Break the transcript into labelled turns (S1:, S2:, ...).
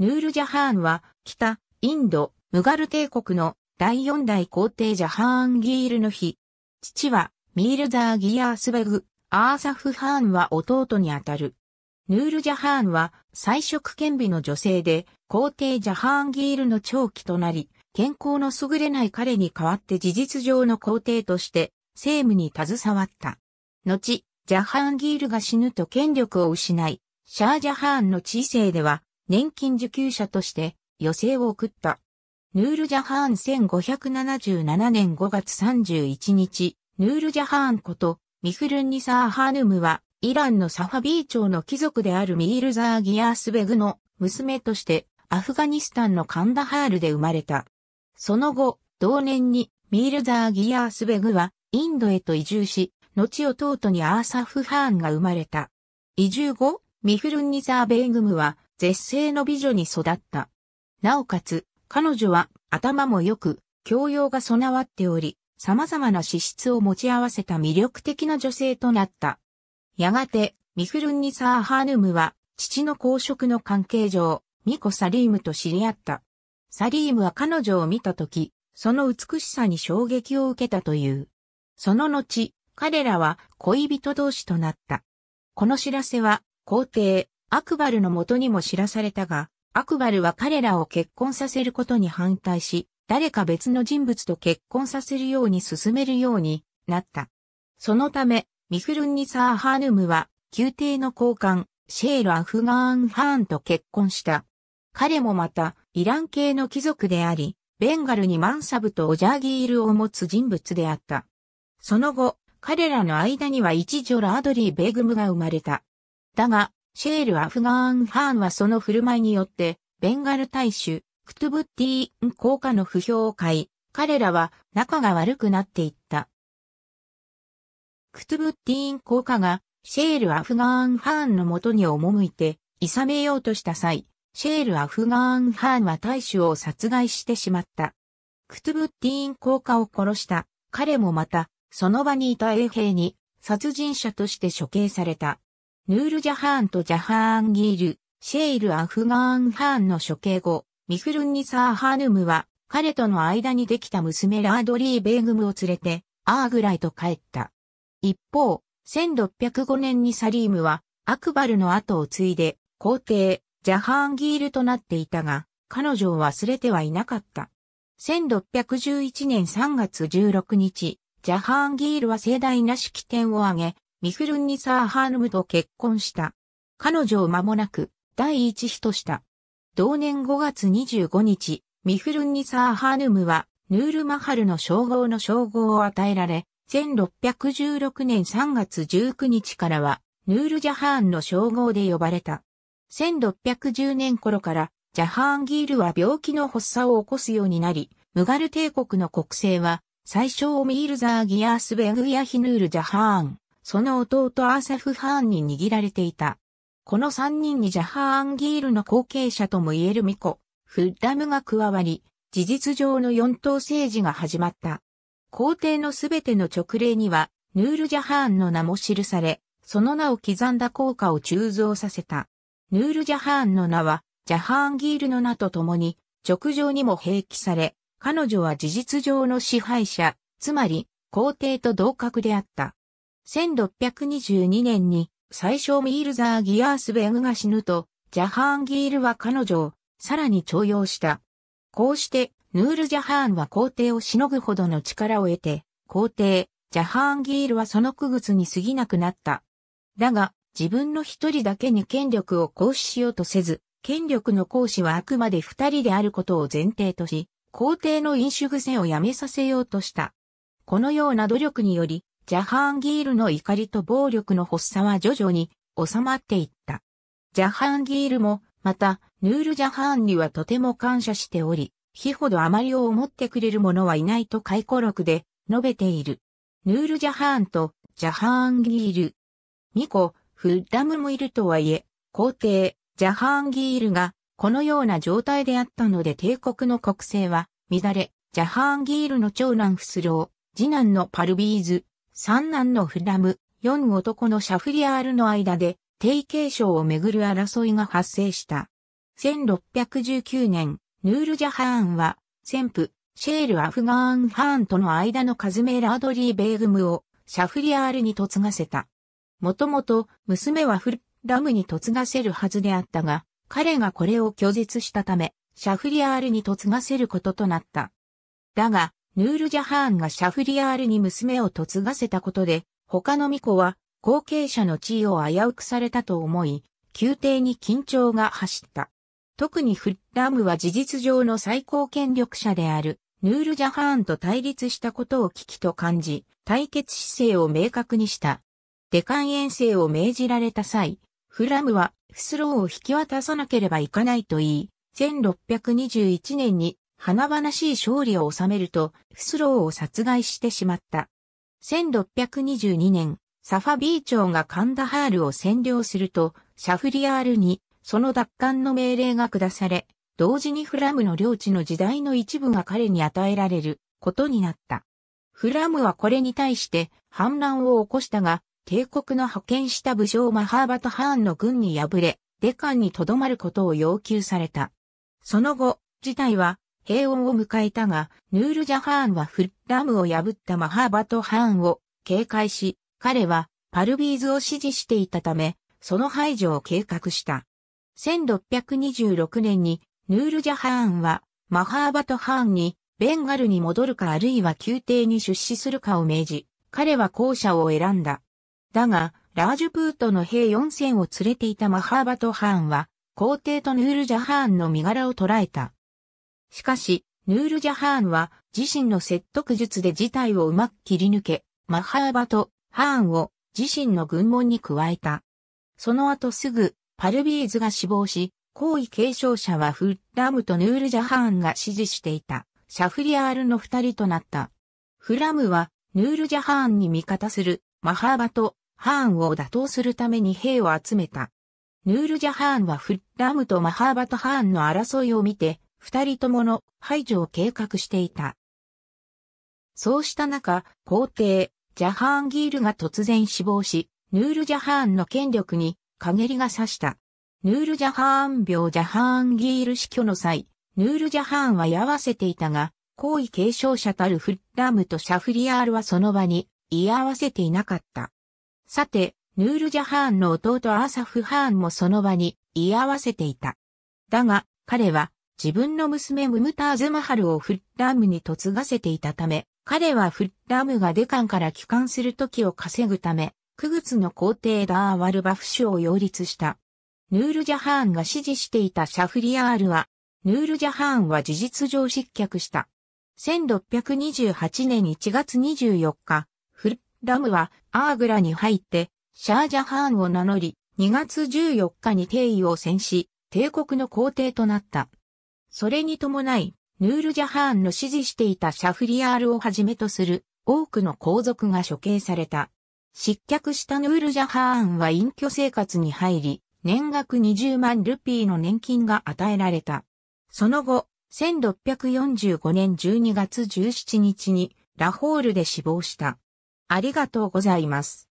S1: ヌール・ジャハーンは、北、インド、ムガル帝国の第四代皇帝ジャハーンギールの日。父は、ミールザー・ギアースベグ、アーサフ・ハーンは弟にあたる。ヌール・ジャハーンは、彩色兼備の女性で、皇帝ジャハーンギールの長期となり、健康の優れない彼に代わって事実上の皇帝として、政務に携わった。後、ジャハーンギールが死ぬと権力を失い、シャージャハーンの知性では、年金受給者として余生を送った。ヌールジャハーン1577年5月31日、ヌールジャハーンことミフルンニサーハーヌムは、イランのサファビー朝の貴族であるミールザー・ギアースベグの娘としてアフガニスタンのカンダハールで生まれた。その後、同年にミールザー・ギアースベグはインドへと移住し、後をとうとにアーサフ・ハーンが生まれた。移住後、ミフルンニザー・ベグムは絶世の美女に育った。なおかつ、彼女は頭も良く、教養が備わっており、様々な資質を持ち合わせた魅力的な女性となった。やがて、ミフルンニサーハーヌムは、父の公職の関係上、ミコ・サリームと知り合った。サリームは彼女を見たとき、その美しさに衝撃を受けたという。その後、彼らは恋人同士となった。この知らせは、皇帝、アクバルの元にも知らされたが、アクバルは彼らを結婚させることに反対し、誰か別の人物と結婚させるように進めるようになった。そのため、ミフルンニサーハーヌムは、宮廷の高官、シェール・アフガーン・ハーンと結婚した。彼もまた、イラン系の貴族であり、ベンガルにマンサブとオジャーギールを持つ人物であった。その後、彼らの間には一女ラードリー・ベグムが生まれた。だが、シェール・アフガーン・ハーンはその振る舞いによって、ベンガル大衆、クトゥブッティーン効果の不評を買い、彼らは仲が悪くなっていった。クトゥブッティーン効果が、シェール・アフガーン・ハーンの元に赴いて、諌めようとした際、シェール・アフガーン・ハーンは大衆を殺害してしまった。クトゥブッティーン効果を殺した。彼もまた、その場にいた衛兵に、殺人者として処刑された。ヌールジャハーンとジャハーンギール、シェイル・アフガーン・ハーンの処刑後、ミフルンニサー・ハーヌムは、彼との間にできた娘ラードリー・ベーグムを連れて、アーグライと帰った。一方、1605年にサリームは、アクバルの後を継いで、皇帝、ジャハーンギールとなっていたが、彼女を忘れてはいなかった。1611年3月16日、ジャハーンギールは盛大な式典を挙げ、ミフルンニサー・ハームと結婚した。彼女を間もなく第一妃とした。同年5月25日、ミフルンニサー・ハーヌムは、ヌール・マハルの称号の称号を与えられ、1616年3月19日からは、ヌール・ジャハーンの称号で呼ばれた。1610年頃から、ジャハーンギールは病気の発作を起こすようになり、ムガル帝国の国政は、最初オミールザー・ギアースベグヤヒヌール・ジャハーン、その弟アーサフ・ハーンに握られていた。この三人にジャハーンギールの後継者とも言える巫女、フッダムが加わり、事実上の四党政治が始まった。皇帝のすべての直令には、ヌール・ジャハーンの名も記され、その名を刻んだ効果を鋳造させた。ヌール・ジャハーンの名は、ジャハーンギールの名と共に、直上にも併記され、彼女は事実上の支配者、つまり、皇帝と同格であった。1622年に最初ミールザー・ギアースベグが死ぬと、ジャハーンギールは彼女をさらに徴用した。こうして、ヌール・ジャハーンは皇帝をしのぐほどの力を得て、皇帝、ジャハーンギールはその区別に過ぎなくなった。だが、自分の一人だけに権力を行使しようとせず、権力の行使はあくまで二人であることを前提とし、皇帝の飲酒癖をやめさせようとした。このような努力により、ジャハンギールの怒りと暴力の発作は徐々に収まっていった。ジャハンギールも、また、ヌールジャハーンにはとても感謝しており、日ほどあまりを思ってくれる者はいないと回顧録で述べている。ヌールジャハーンとジャハーンギール。ミコ、フッダムもいるとはいえ、皇帝、ジャハーンギールがこのような状態であったので帝国の国政は乱れ、ジャハーンギールの長男フスロー、次男のパルビーズ、三男のフラム、四男のシャフリアールの間で、定継承をめぐる争いが発生した。1619年、ヌールジャハーンは、先父、シェール・アフガーン・ハーンとの間のカズメラードリー・ベーグムを、シャフリアールに嫁がせた。もともと、娘はフラムに嫁がせるはずであったが、彼がこれを拒絶したため、シャフリアールに嫁がせることとなった。だが、ヌールジャハーンがシャフリアールに娘を嫁がせたことで、他の巫女は後継者の地位を危うくされたと思い、宮廷に緊張が走った。特にフッラムは事実上の最高権力者である、ヌールジャハーンと対立したことを危機と感じ、対決姿勢を明確にした。デカン遠征を命じられた際、フラムはフスローを引き渡さなければいかないと言い、1621年に華々しい勝利を収めると、フスローを殺害してしまった。1622年、サファビー朝がカンダハールを占領すると、シャフリアールに、その奪還の命令が下され、同時にフラムの領地の時代の一部が彼に与えられることになった。フラムはこれに対して反乱を起こしたが、帝国の派遣した武将マハーバト・ハーンの軍に敗れ、デカンに留まることを要求された。その後、事態は平穏を迎えたが、ヌールジャハーンはフッラムを破ったマハーバト・ハーンを警戒し、彼はパルビーズを支持していたため、その排除を計画した。1626年にヌールジャハーンはマハーバト・ハーンにベンガルに戻るかあるいは宮廷に出資するかを命じ、彼は後者を選んだ。だが、ラージュプートの兵4000を連れていたマハーバト・ハーンは、皇帝とヌールジャハーンの身柄を捕らえた。しかし、ヌール・ジャハーンは自身の説得術で事態をうまく切り抜け、マハーバとハーンを自身の軍門に加えた。その後すぐ、パルビーズが死亡し、皇位継承者はフッラムとヌール・ジャハーンが支持していた、シャフリアールの二人となった。フラムは、ヌール・ジャハーンに味方する、マハーバとハーンを打倒するために兵を集めた。ヌール・ジャハーンはフッラムとマハーバとハーンの争いを見て、二人ともの排除を計画していた。そうした中、皇帝、ジャハーンギールが突然死亡し、ヌール・ジャハーンの権力に陰りが差した。ヌール・ジャハーン病ジャハーンギール死去の際、ヌール・ジャハーンは居合わせていたが、皇位継承者たるフッラムとシャフリアールはその場に居合わせていなかった。さて、ヌール・ジャハーンの弟アーサフ・ハーンもその場に居合わせていた。だが、彼は自分の娘ムムターズ・マハルをフッラムに嫁がせていたため、彼はフッラムがデカンから帰還する時を稼ぐため、クグツの皇帝ダーワルバフ首を擁立した。ヌール・ジャハーンが支持していたシャフリアールは、ヌール・ジャハーンは事実上失脚した。1628年1月24日、フッラムはアーグラに入って、シャージャハーンを名乗り、2月14日に帝位を戦し、帝国の皇帝となった。それに伴い、ヌールジャハーンの支持していたシャフリアールをはじめとする多くの皇族が処刑された。失脚したヌールジャハーンは隠居生活に入り、年額20万ルピーの年金が与えられた。その後、1645年12月17日にラホールで死亡した。ありがとうございます。